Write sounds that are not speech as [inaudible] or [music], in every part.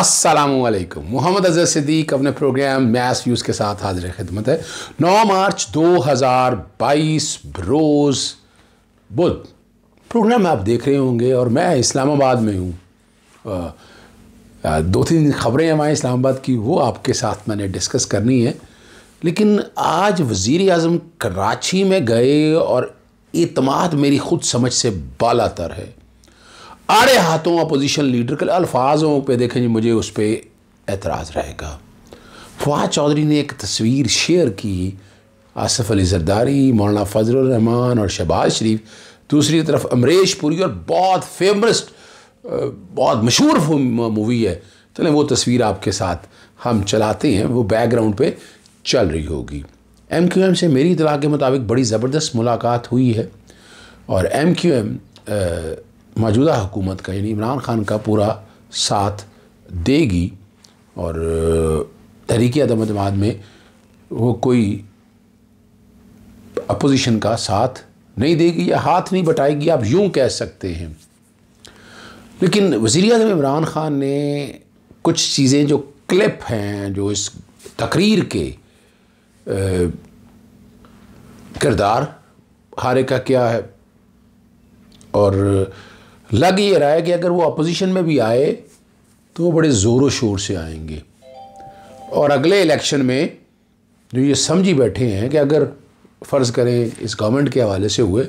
असलकम मोहम्मद अजहर सिद्दीक अपने programme mess use के साथ हाजिर खिदमत है 9 मार्च 2022 रोज़ बुध प्रोग्राम आप देख रहे होंगे और मैं इस्लामाबाद में हूँ दो तीन खबरें हमारे इस्लामाबाद की वो आपके साथ मैंने डिस्कस करनी है लेकिन आज वज़ी अजम कराची में गए और अतमाद मेरी खुद समझ से बाला तर है आड़े हाथों अपोजिशन लीडर के अल्फाजों पे देखें जी मुझे उस पर एतराज़ रहेगा फवाद चौधरी ने एक तस्वीर शेयर की आसफ़ अली जरदारी मौलाना फजलरहमान और शहबाज शरीफ दूसरी तरफ अमरीश पुरी और बहुत फेमस बहुत मशहूर मूवी है चलें वो तस्वीर आपके साथ हम चलाते हैं वो बैकग्राउंड पे चल रही होगी एम क्यू एम से मेरी इतला के मुताबिक बड़ी ज़बरदस्त मुलाकात हुई है और एम क्यू एम मौजूदा हुकूमत का यानी इमरान खान का पूरा साथ देगी और तहरीक अदम अदमाद में वो कोई अपोजिशन का साथ नहीं देगी या हाथ नहीं बटाएगी आप यूं कह सकते हैं लेकिन वज़ी अजम इमरान ख़ान ने कुछ चीज़ें जो क्लिप हैं जो इस तकरीर के किरदार हारे का क्या है और लग ये रहा है कि अगर वो अपोजिशन में भी आए तो वो बड़े ज़ोरों शोर से आएंगे और अगले इलेक्शन में जो ये समझी बैठे हैं कि अगर फ़र्ज़ करें इस गवर्नमेंट के हवाले से हुए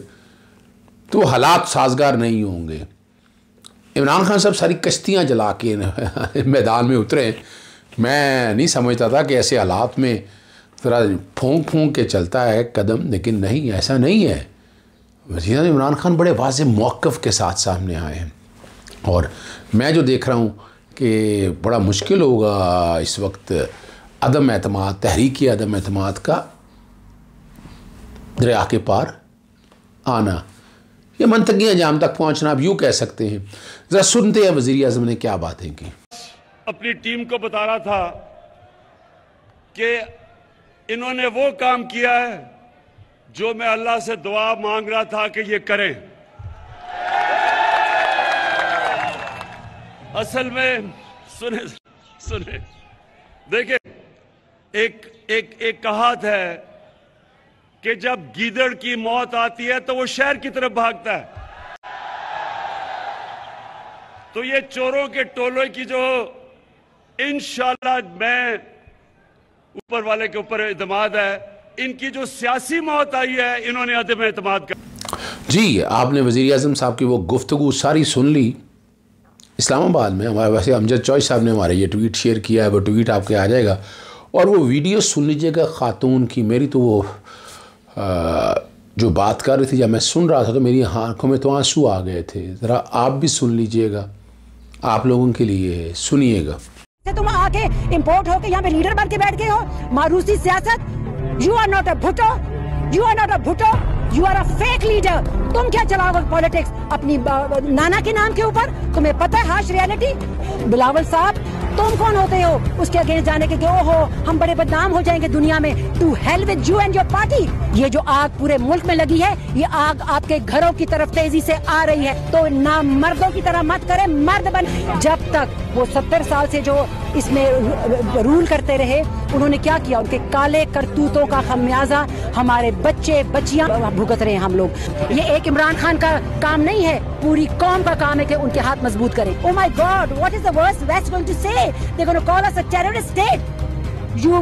तो हालात साजगार नहीं होंगे इमरान खान साहब सारी कश्तियाँ जला के [laughs] मैदान में उतरे मैं नहीं समझता था कि ऐसे हालात में ज़रा फूंक फूंक के चलता है कदम लेकिन नहीं ऐसा नहीं है वजीर इमरान खान बड़े वाज मौक़ के साथ सामने आए हैं और मैं जो देख रहा हूँ कि बड़ा मुश्किल होगा इस वक्त अदम अहतम तहरीकी अदम अहतम का दरिया के पार आना ये मनतकी अंजाम तक पहुँचना आप यूँ कह सकते हैं ज़रा सुनते हैं वजी अजम ने क्या बातें की अपनी टीम को बता रहा था कि इन्होंने वो काम किया है जो मैं अल्लाह से दुआ मांग रहा था कि ये करें असल में सुने सुने देखे एक एक एक कहात है कि जब गीदड़ की मौत आती है तो वो शहर की तरफ भागता है तो ये चोरों के टोलों की जो इंशाल्लाह मैं ऊपर वाले के ऊपर इतमाद है इनकी जो सियासी मौत आई है इन्होंने अदम एतम कर जी आपने वज़ी अजम साहब की वो गुफ्तु सारी सुन ली इस्लामाबाद में हमारे वैसे अमजद चौधरी साहब ने हमारे ये ट्वीट शेयर किया है वो ट्वीट आपके आ जाएगा और वो वीडियो सुन लीजिएगा ख़ातून की मेरी तो वो आ, जो बात कर रही थी जब मैं सुन रहा था तो मेरी आंखों में तो आंसू आ गए थे ज़रा आप भी सुन लीजिएगा आप लोगों के लिए सुनिएगा तुम आके इम्पोर्ट होके यहाँ पे लीडर बन के बैठ गए हो मारूसी सियासत you are not a Bhutto you are not a Bhutto you are a fake leader तुम क्या चलाओ पॉलिटिक्स अपनी नाना के नाम के ऊपर तुम्हें पता है हार्श रियलिटी बिलावल साहब तुम कौन होते हो उसके अगेंस्ट जाने के क्यों हो हम बड़े बदनाम हो जाएंगे दुनिया में to hell with you and your party ये जो आग पूरे मुल्क में लगी है ये आग आपके घरों की तरफ तेजी से आ रही है तो ना मर्दों की तरह मत करे मर्द बन जब तक वो सत्तर साल से जो इसमें रूल करते रहे उन्होंने क्या किया उनके काले करतूतों का खमियाजा हमारे बच्चे बच्चियां भुगत रहे हैं हम लोग ये एक इमरान खान का काम नहीं है पूरी कौम का काम है कि उनके हाथ मजबूत करें oh my God what is the worst West going to say they gonna call us a terrorist state you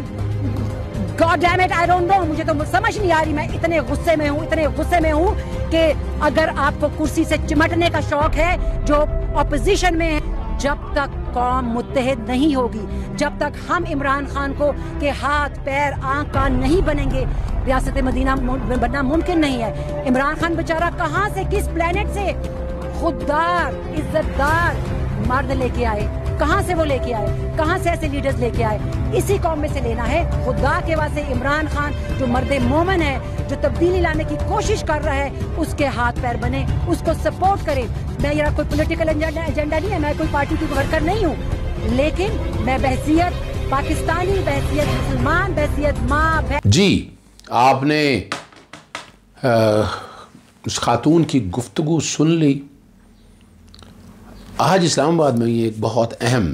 God damn it I don't know मुझे तो समझ नहीं आ रही मैं इतने गुस्से में हूँ इतने गुस्से में हूँ कि अगर आपको कुर्सी से चिमटने का शौक है जो ऑपोजिशन में है जब तक कौम मुतहद नहीं होगी जब तक हम इमरान खान को के हाथ पैर आंख कान नहीं बनेंगे रियासत मदीना बनना मुमकिन नहीं है इमरान खान बेचारा कहाँ से किस प्लेनेट से खुददार इज्जतदार मर्द लेके आए कहाँ से वो लेके आए कहाँ से ऐसे लीडर्स लेके आए इसी कौम में से लेना है खुदा के वास्ते इमरान खान जो मर्द मोमन है जो तब्दीली लाने की कोशिश कर रहा है उसके हाथ पैर बने उसको सपोर्ट करें मैं यहाँ कोई पोलिटिकल एजेंडा नहीं है मैं कोई पार्टी की वर्कर नहीं हूँ लेकिन मैं बहसीत पाकिस्तानी बहसीत मुसलमान बहसीत माँ बह... जी आपने आ, उस खातून की गुफ्तु सुन ली आज इस्लामाबाद में ये एक बहुत अहम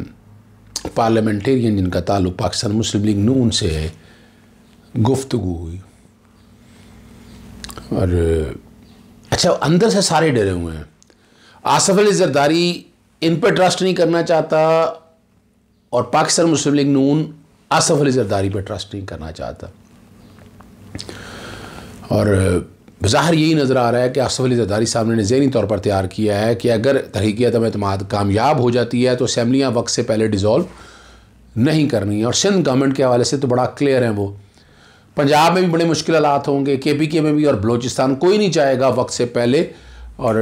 पार्लियामेंटेरियन जिनका ताल्लुक पाकिस्तान मुस्लिम लीग नून से है गुफ्तु हुई और अच्छा अंदर से सारे डरे हुए हैं आसफ अली जरदारी इन पर ट्रस्ट नहीं करना चाहता और पाकिस्तान मुस्लिम लीग नून आसफ अली जरदारी पर ट्रस्ट नहीं करना चाहता और बाहर यही नज़र आ रहा है कि आसफ अली जरदारी साहब ने जहनी तौर पर तैयार किया है कि अगर तहरीकीत अतमाद कामयाब हो जाती है तो असम्बलियाँ वक्त से पहले डिज़ोल्व नहीं करनी है और सिंध गवर्नमेंट के हवाले से तो बड़ा क्लियर है वो पंजाब में भी बड़े मुश्किल हालात होंगे के पी के में भी और बलूचिस्तान कोई नहीं चाहेगा वक्त से पहले और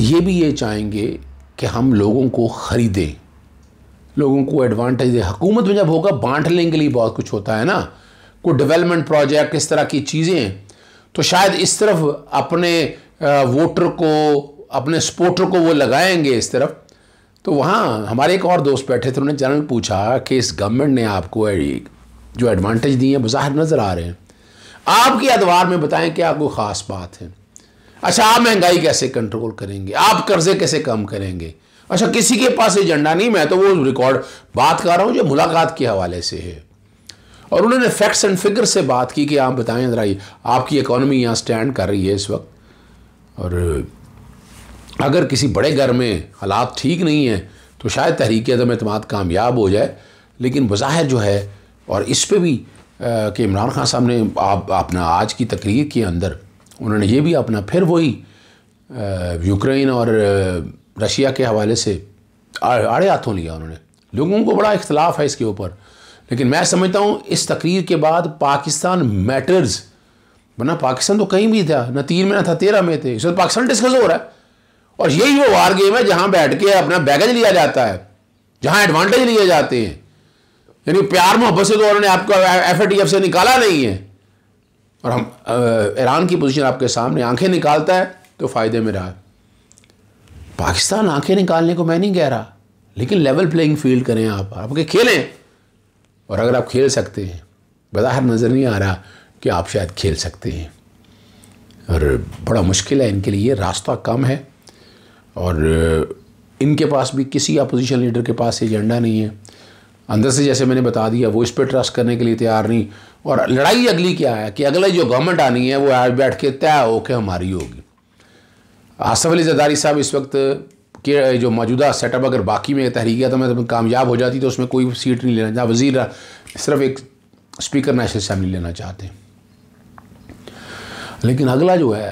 ये भी ये चाहेंगे कि हम लोगों को ख़रीदें लोगों को एडवांटेज दें हुकूमत में जब होगा बांट लेने के लिए बहुत कुछ होता है ना कोई डेवलपमेंट प्रोजेक्ट इस तरह की चीज़ें तो शायद इस तरफ अपने वोटर को अपने सपोर्टर को वो लगाएंगे इस तरफ तो वहाँ हमारे एक और दोस्त बैठे थे उन्होंने जनरल पूछा कि इस गवर्नमेंट ने आपको जो एडवांटेज दिए हैं बाहर नज़र आ रहे हैं आपके अदवार में बताएं क्या कोई ख़ास बात है अच्छा आप महंगाई कैसे कंट्रोल करेंगे आप कर्जे कैसे कम करेंगे अच्छा किसी के पास एजेंडा नहीं मैं तो वो रिकॉर्ड बात कर रहा हूँ जो मुलाकात के हवाले से है और उन्होंने फैक्ट्स एंड फिगर से बात की कि आप बताएं ज़रा आपकी इकोनॉमी यहाँ स्टैंड कर रही है इस वक्त और अगर किसी बड़े घर में हालात ठीक नहीं हैं तो शायद तहरीक अदम अतमाद कामयाब हो जाए लेकिन बज़ाहिर जो है और इस पर भी कि इमरान खान साहब ने आप अपना आज की तकरीर के अंदर उन्होंने ये भी अपना फिर वही यूक्रेन और रशिया के हवाले से आड़े हाथों लिया उन्होंने लोगों को बड़ा इख्तलाफ है इसके ऊपर लेकिन मैं समझता हूँ इस तकरीर के बाद पाकिस्तान मैटर्स वरना पाकिस्तान तो कहीं भी था ना तीन में ना था तेरह में थे इस वक्त पाकिस्तान डिस्कस हो रहा है और यही वो वार गेम है जहाँ बैठ के अपना बैगेज लिया जाता है जहाँ एडवांटेज लिए जाते हैं यानी प्यार मोहब्बत से तो उन्होंने आपको एफ से निकाला नहीं है और हम ईरान की पोजीशन आपके सामने आंखें निकालता है तो फ़ायदे में रहा पाकिस्तान आंखें निकालने को मैं नहीं कह रहा लेकिन लेवल प्लेइंग फील्ड करें आप आपके खेलें और अगर आप खेल सकते हैं बज़ाहर नज़र नहीं आ रहा कि आप शायद खेल सकते हैं और बड़ा मुश्किल है इनके लिए रास्ता कम है और इनके पास भी किसी अपोजिशन लीडर के पास एजेंडा नहीं है अंदर से जैसे मैंने बता दिया वो इस पर ट्रस्ट करने के लिए तैयार नहीं और लड़ाई अगली क्या है कि अगला जो गवर्नमेंट आनी है वो आज बैठ के तय के हमारी होगी आसफ अली जदारी साहब इस वक्त के जो मौजूदा सेटअप अगर बाकी में तहरीक तो मैं कामयाब हो जाती तो उसमें कोई सीट नहीं लेना चाहता वजीर सिर्फ एक स्पीकर नेशनल असम्बली लेना चाहते हैं लेकिन अगला जो है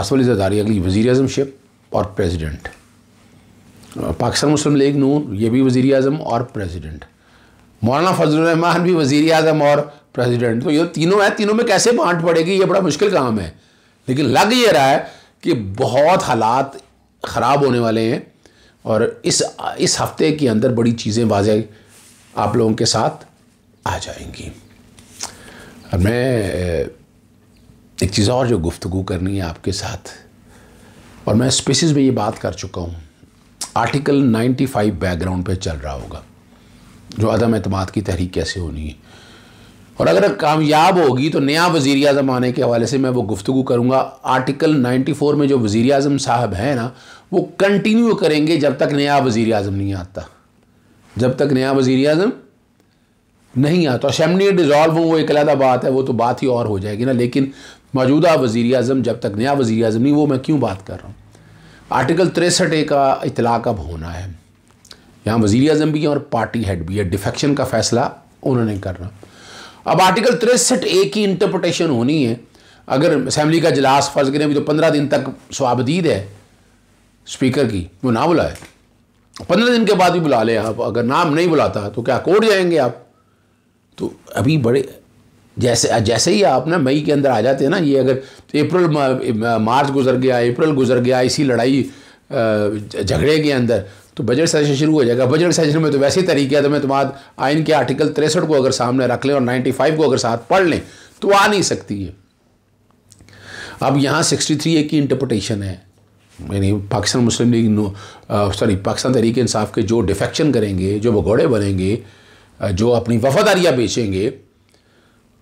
आसफ अली जदारी अगली वजीर अजमशिप और प्रेजिडेंट पाकिस्तान मुस्लिम लीग नून ये भी वज़ी अजम और प्रेसिडेंट मौलाना फजलरहमान भी वज़ी अजम और प्रेसिडेंट तो ये तीनों है तीनों में कैसे बांट पड़ेगी ये बड़ा मुश्किल काम है लेकिन लग ये रहा है कि बहुत हालात ख़राब होने वाले हैं और इस इस हफ्ते के अंदर बड़ी चीज़ें वाजह आप लोगों के साथ आ जाएंगी मैं एक चीज़ और जो गुफ्तु करनी है आपके साथ और मैं स्पेसिस में ये बात कर चुका हूँ आर्टिकल 95 बैकग्राउंड पे चल रहा होगा जो अदम अतमाद की तहरीक कैसे होनी है और अगर कामयाब होगी तो नया वज़ी अजम आने के हवाले से मैं वो गुफ्तु करूँगा आर्टिकल 94 में जो वज़ी अजम साहब हैं ना वो कंटिन्यू करेंगे जब तक नया वज़ी अजम नहीं आता जब तक नया वज़ी अजम नहीं आता शमनी डिज़ोल्व हो वो एक अलहदा बात है वो तो बात ही और हो जाएगी ना लेकिन मौजूदा वज़ी अजम जब तक नया वज़ी अजम नहीं वो मैं क्यों बात कर रहा हूँ आर्टिकल तिरसठ ए का इतला कब होना है यहाँ वजीर अजम भी हैं और पार्टी हेड भी है डिफेक्शन का फैसला उन्होंने करना अब आर्टिकल तिरसठ ए की इंटरप्रटेशन होनी है अगर असम्बली का इजलास फर्ज करें अभी तो पंद्रह दिन तक स्वाबदीद है स्पीकर की वो ना बुलाए पंद्रह दिन के बाद भी बुला लें आप अगर नाम नहीं बुलाता तो क्या कोर्ट जाएंगे आप तो अभी बड़े जैसे जैसे ही आप ना मई के अंदर आ जाते हैं ना ये अगर अप्रैल मार्च गुजर गया अप्रैल गुजर गया इसी लड़ाई झगड़े के अंदर तो बजट सेशन शुरू हो जाएगा बजट सेशन में तो वैसे ही तरीके तो मैं तुम्हारा आइन के आर्टिकल तिरसठ को अगर सामने रख लें और 95 को अगर साथ पढ़ लें तो आ नहीं सकती है अब यहाँ 63 ए की इंटरप्रटेशन है यानी पाकिस्तान मुस्लिम लीग सॉरी पाकिस्तान तरीके इंसाफ के जो डिफेक्शन करेंगे जो भगोड़े बनेंगे जो अपनी वफादारियाँ बेचेंगे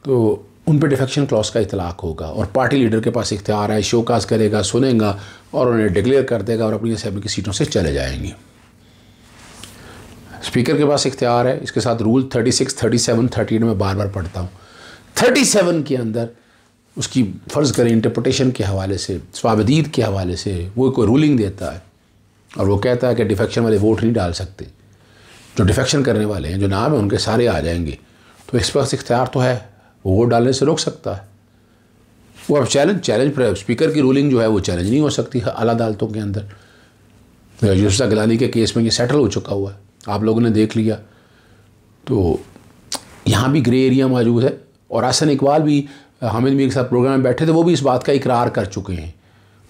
तो उन पर डिफेक्शन क्लॉज का इतलाक होगा और पार्टी लीडर के पास इख्तियार है शोकाज करेगा सुनेगा और उन्हें डिक्लेयर कर देगा और अपनी असम्बली की सीटों से चले जाएंगे स्पीकर के पास इख्तियार है इसके साथ rule thirty six thirty seven thirty eight में बार बार पढ़ता हूँ थर्टी सेवन के अंदर उसकी फ़र्ज़ करें इंटरप्रटेशन के हवाले से स्वाबदीद के हवाले से वो कोई रूलिंग देता है और वो कहता है कि डिफेक्शन वाले वोट नहीं डाल सकते जो डिफेक्शन करने वाले हैं जो नाम है उनके सारे आ जाएंगे तो इस पर इख्तियार तो है वो वोट डालने से रोक सकता है वो अब चैलेंज चैलेंज पर स्पीकर की रूलिंग जो है वो चैलेंज नहीं हो सकती है अला अदालतों के अंदर यूसुफ गिलानी के केस में ये सेटल हो चुका हुआ है आप लोगों ने देख लिया तो यहाँ भी ग्रे एरिया मौजूद है और आसन इकबाल भी हामिद मीर के साथ प्रोग्राम में बैठे थे वो भी इस बात का इकरार कर चुके हैं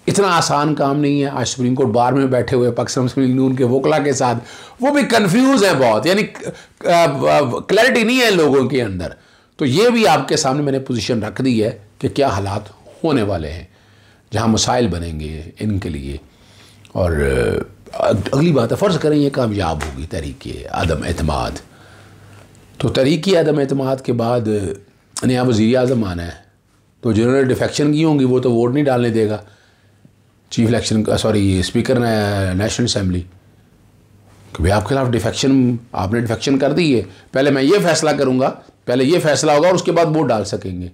इतना आसान काम नहीं है आज सुप्रीम कोर्ट बार में बैठे हुए पाकिस्तान मुस्लिम लीग नून के वोकला के साथ वो भी कंफ्यूज हैं बहुत यानी क्लैरिटी नहीं है लोगों के अंदर तो ये भी आपके सामने मैंने पोजीशन रख दी है कि क्या हालात होने वाले हैं जहाँ मसाइल बनेंगे इनके लिए और अगली बात है फ़र्ज़ करें ये कामयाब होगी तहरीक आदम अतमाद तो तहरीक आदम अतमाद के बाद नया वज़ी अजम आना है तो जिन्होंने डिफेक्शन की होंगी वो तो वोट नहीं डालने देगा चीफ इलेक्शन सॉरी स्पीकर ने नेशनल असम्बली कि भाई आपके खिलाफ डिफेक्शन आपने डिफेक्शन कर दी है पहले मैं ये फ़ैसला करूँगा पहले ये फैसला होगा और उसके बाद वोट डाल सकेंगे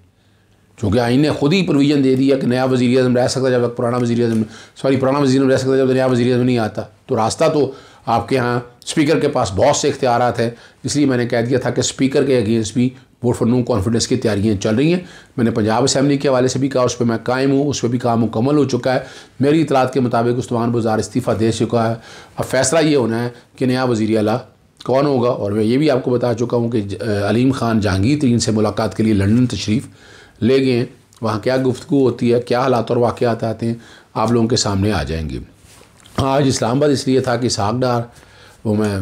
क्योंकि आइन ने खुद ही प्रोविज़न दे दिया कि नया वजी अजम रह सकता जब तक पुराना वजी अजम सॉरी पुराना वजी रह सकता जब तक नया वजी अजम नहीं आता तो रास्ता तो आपके यहाँ स्पीकर के पास बहुत से इख्तियार हैं इसलिए मैंने कह दिया था कि स्पीकर के अगेंस्ट भी वोट फॉर नो कॉन्फिडेंस की तैयारियाँ चल रही हैं मैंने पंजाब असम्बली के हवाले से भी कहा उस पर मैं कायम हूँ उस पर भी काम मुकम्मल हो चुका है मेरी इतलात के मुताबिक उस्मान बाजार इस्तीफ़ा दे चुका है अब फैसला ये होना है कि नया वजी अला कौन होगा और मैं ये भी आपको बता चुका हूँ कि अलीम ख़ान जहांगीर तरीन से मुलाकात के लिए लंदन तशरीफ़ ले गए हैं वहाँ क्या गुफ्तु होती है क्या हालात और वाक़ात आते हैं आप लोगों के सामने आ जाएंगे आज इस्लामाबाद इसलिए था कि सागडार वो मैं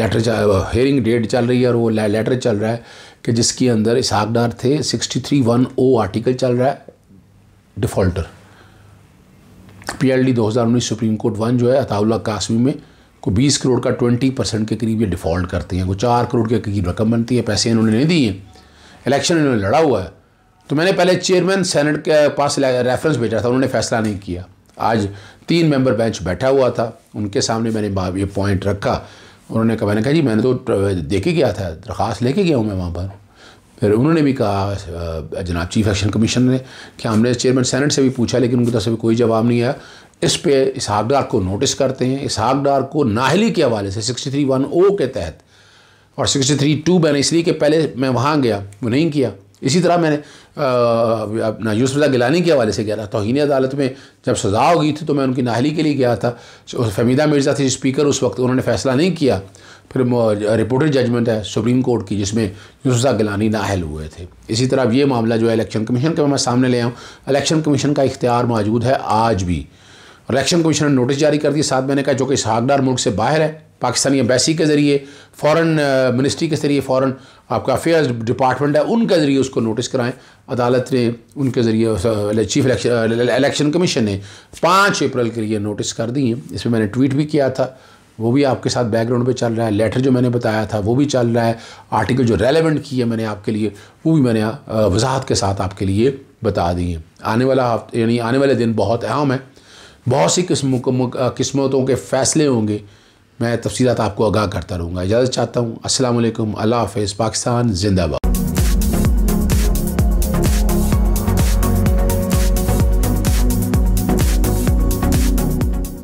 लेटर हेयरिंग डेट चल रही है और वो लेटर चल रहा है कि जिसके अंदर इसहाकदार थे sixty three one O article चल रहा है डिफ़ॉल्टर पी एल डी दो हज़ार उन्नीस सुप्रीम कोर्ट वन जो है अताउल्ला कासमी में को 20 करोड़ का 20 परसेंट के करीब ये डिफ़ॉल्ट करते हैं वो चार करोड़ के करीब रकम बनती है पैसे इन्होंने नहीं दिए इलेक्शन इन्होंने लड़ा हुआ है तो मैंने पहले चेयरमैन सेनेट के पास रेफरेंस भेजा था उन्होंने फैसला नहीं किया आज तीन मेंबर बेंच बैठा हुआ था उनके सामने मैंने ये पॉइंट रखा उन्होंने कहा मैंने कहा जी मैंने तो देखे गया था दरख्वास्त लेके गया हूँ मैं वहाँ पर फिर उन्होंने भी कहा जनाब चीफ इलेक्शन कमीशन ने कि हमने चेयरमैन सेनेट से भी पूछा लेकिन उनकी तो तरफ से कोई जवाब नहीं आया इस पे इसहाकडार को नोटिस करते हैं डार को नाहली के हवाले से सिक्सटी थ्री वन ओ के तहत और सिक्सटी थ्री टू मैंने इसलिए कि पहले मैं वहाँ गया वो नहीं किया इसी तरह मैंने अपना यूसफ़ा गिलानी के हवाले से गया था तोहनी अदालत में जब सज़ा हो गई थी तो मैं उनकी नाहली के लिए गया था फमीदा मिर्ज़ा थी स्पीकर उस वक्त उन्होंने फ़ैसला नहीं किया फिर रिपोर्टेड जजमेंट है सुप्रीम कोर्ट की जिसमें यूसफा गिलानी नाहल हुए थे इसी तरह ये मामला जो है इलेक्शन कमीशन का मैं सामने ले आऊँ इलेक्शन कमीशन का इख्तियार मौजूद है आज भी और इलेक्शन कमीशन ने नोटिस जारी कर दिया सात महीने का जो कि सागडार मुल्क से बाहर है पाकिस्तानी एम्बेसी के ज़रिए फॉरेन मिनिस्ट्री के ज़रिए फॉरेन आपका अफेयर्स डिपार्टमेंट है उनके ज़रिए उसको नोटिस कराएं अदालत ने उनके ज़रिए चीफ इलेक्शन कमीशन ने पाँच अप्रैल के लिए नोटिस कर दी है इसमें मैंने ट्वीट भी किया था वो भी आपके साथ बैकग्राउंड पे चल रहा है लेटर जो मैंने बताया था वो भी चल रहा है आर्टिकल जो रेलेवेंट की है मैंने आपके लिए वो भी मैंने uh, वजाहत के साथ आपके लिए बता दी है आने वाला हफ्ते यानी आने वाले दिन बहुत अहम है बहुत सी किस्म किस्मतों के फ़ैसले होंगे मैं तफसीत आपको आगाह करता रहूँगा इजाज़त चाहता हूँ असल अल्लाह हाफ़ पाकिस्तान जिंदाबाद